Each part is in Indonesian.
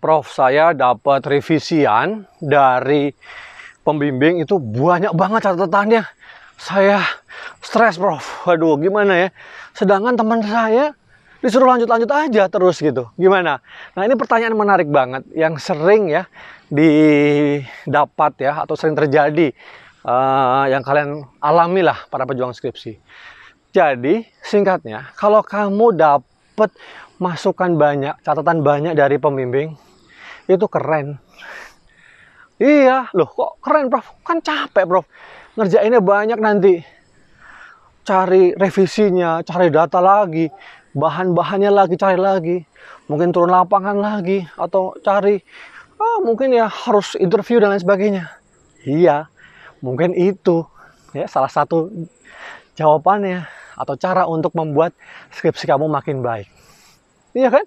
Prof saya dapat revisian dari pembimbing itu banyak banget catatannya. Saya stres Prof. Waduh gimana ya. Sedangkan teman saya disuruh lanjut-lanjut aja terus gitu. Gimana? Nah ini pertanyaan menarik banget yang sering ya didapat ya atau sering terjadi uh, yang kalian alami lah para pejuang skripsi. Jadi singkatnya kalau kamu dapat masukan banyak, catatan banyak dari pembimbing, itu keren iya loh kok keren prof kan capek prof ngerjainnya banyak nanti cari revisinya cari data lagi bahan-bahannya lagi cari lagi mungkin turun lapangan lagi atau cari ah, mungkin ya harus interview dan lain sebagainya iya mungkin itu ya salah satu jawabannya atau cara untuk membuat skripsi kamu makin baik iya kan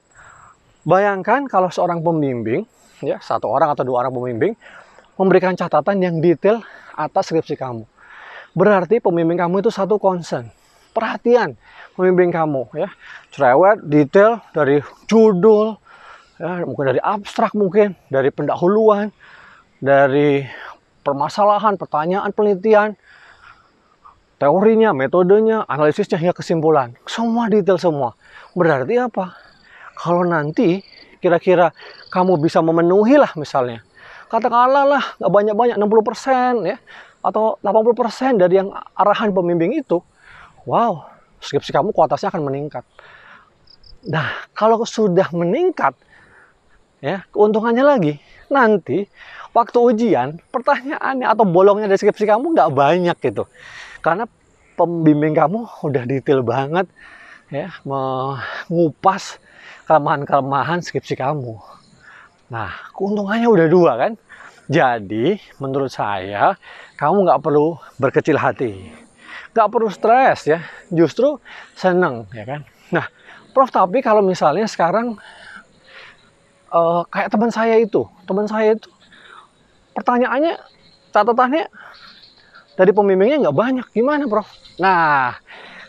Bayangkan kalau seorang pembimbing, ya satu orang atau dua orang pembimbing, memberikan catatan yang detail atas skripsi kamu. Berarti pembimbing kamu itu satu concern, perhatian pembimbing kamu ya. Cerewet, detail dari judul, ya, mungkin dari abstrak mungkin, dari pendahuluan, dari permasalahan, pertanyaan, penelitian, teorinya, metodenya, analisisnya hingga kesimpulan. Semua detail semua. Berarti apa? kalau nanti kira-kira kamu bisa memenuhi lah misalnya katakanlah lah nggak banyak-banyak 60% ya atau 80% dari yang arahan pembimbing itu wow skripsi kamu kuatasnya akan meningkat nah kalau sudah meningkat ya keuntungannya lagi nanti waktu ujian pertanyaannya atau bolongnya dari skripsi kamu nggak banyak gitu karena pembimbing kamu udah detail banget ya mengupas kelemahan-kelemahan skripsi kamu. Nah, keuntungannya udah dua kan? Jadi, menurut saya, kamu nggak perlu berkecil hati. Nggak perlu stres ya, justru seneng ya kan? Nah, Prof, tapi kalau misalnya sekarang uh, kayak teman saya itu, teman saya itu pertanyaannya, catatannya dari pembimbingnya nggak banyak, gimana Prof? Nah,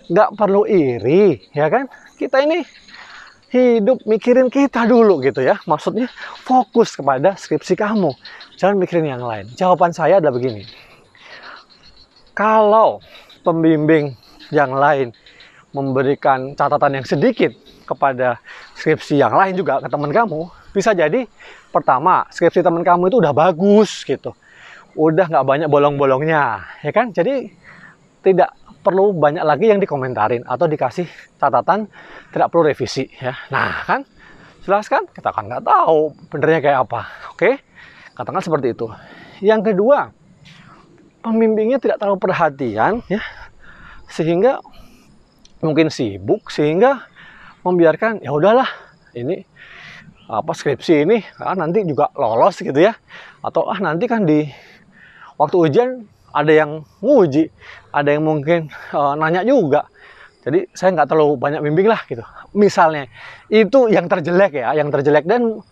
nggak perlu iri ya kan kita ini hidup mikirin kita dulu gitu ya maksudnya fokus kepada skripsi kamu jangan mikirin yang lain jawaban saya adalah begini kalau pembimbing yang lain memberikan catatan yang sedikit kepada skripsi yang lain juga ke teman kamu bisa jadi pertama skripsi teman kamu itu udah bagus gitu udah nggak banyak bolong-bolongnya ya kan jadi tidak perlu banyak lagi yang dikomentarin atau dikasih catatan tidak perlu revisi ya. Nah kan, jelas kan? Kita kan nggak tahu benernya kayak apa. Oke, katakan seperti itu. Yang kedua, pembimbingnya tidak terlalu perhatian ya, sehingga mungkin sibuk sehingga membiarkan ya udahlah ini apa skripsi ini ah, nanti juga lolos gitu ya atau ah nanti kan di waktu ujian ada yang nguji ada yang mungkin uh, nanya juga jadi saya nggak terlalu banyak bimbing lah gitu misalnya itu yang terjelek ya yang terjelek dan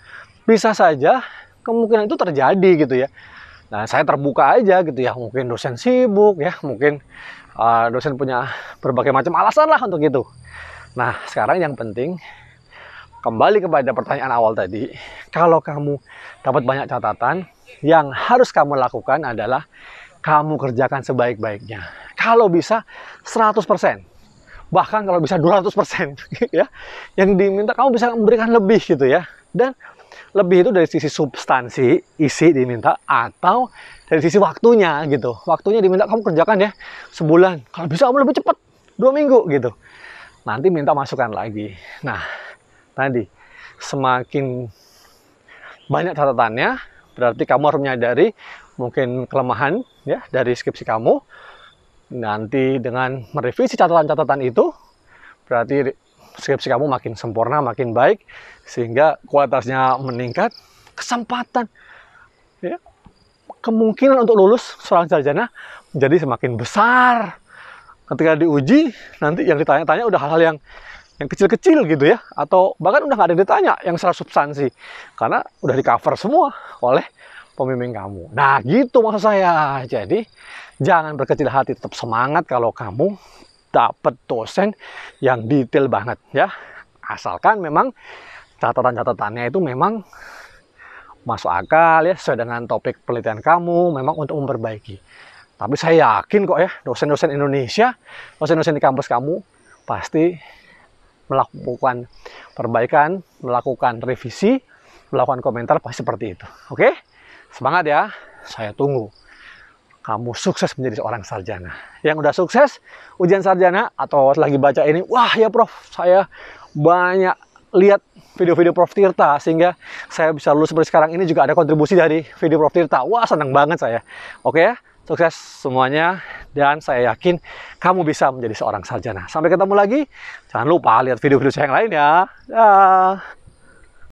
bisa saja kemungkinan itu terjadi gitu ya nah saya terbuka aja gitu ya mungkin dosen sibuk ya mungkin uh, dosen punya berbagai macam alasan lah untuk itu nah sekarang yang penting kembali kepada pertanyaan awal tadi kalau kamu dapat banyak catatan yang harus kamu lakukan adalah kamu kerjakan sebaik-baiknya. Kalau bisa 100%. Bahkan kalau bisa 200% ya. Yang diminta kamu bisa memberikan lebih gitu ya. Dan lebih itu dari sisi substansi, isi diminta atau dari sisi waktunya gitu. Waktunya diminta kamu kerjakan ya sebulan. Kalau bisa kamu lebih cepat, dua minggu gitu. Nanti minta masukan lagi. Nah, tadi semakin banyak catatannya, berarti kamu harus menyadari mungkin kelemahan ya dari skripsi kamu. Nanti dengan merevisi catatan-catatan itu, berarti skripsi kamu makin sempurna, makin baik, sehingga kualitasnya meningkat, kesempatan, ya, kemungkinan untuk lulus seorang sarjana menjadi semakin besar. Ketika diuji, nanti yang ditanya-tanya udah hal-hal yang yang kecil-kecil gitu ya atau bahkan udah nggak ada yang ditanya yang secara substansi karena udah di cover semua oleh pemimpin kamu. Nah, gitu maksud saya. Jadi, jangan berkecil hati, tetap semangat kalau kamu dapat dosen yang detail banget ya. Asalkan memang catatan-catatannya itu memang masuk akal ya sesuai dengan topik penelitian kamu memang untuk memperbaiki. Tapi saya yakin kok ya dosen-dosen Indonesia, dosen-dosen di kampus kamu pasti melakukan perbaikan, melakukan revisi, melakukan komentar pasti seperti itu. Oke? Okay? Semangat ya, saya tunggu. Kamu sukses menjadi seorang sarjana. Yang udah sukses, ujian sarjana, atau lagi baca ini, wah ya Prof, saya banyak lihat video-video Prof Tirta sehingga saya bisa lulus seperti sekarang ini juga ada kontribusi dari video Prof Tirta. Wah, senang banget saya. Oke ya, sukses semuanya dan saya yakin kamu bisa menjadi seorang sarjana. Sampai ketemu lagi. Jangan lupa lihat video-video saya yang lain ya. Dah.